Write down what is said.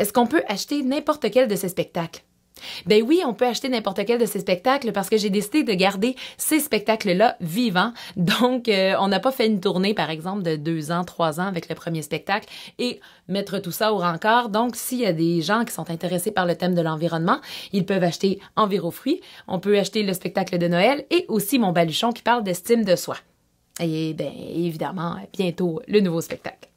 Est-ce qu'on peut acheter n'importe quel de ces spectacles? Ben oui, on peut acheter n'importe quel de ces spectacles parce que j'ai décidé de garder ces spectacles-là vivants. Donc, euh, on n'a pas fait une tournée, par exemple, de deux ans, trois ans avec le premier spectacle et mettre tout ça au rencard. Donc, s'il y a des gens qui sont intéressés par le thème de l'environnement, ils peuvent acheter Envirofruits, on peut acheter le spectacle de Noël et aussi mon baluchon qui parle d'estime de soi. Et bien évidemment, bientôt le nouveau spectacle.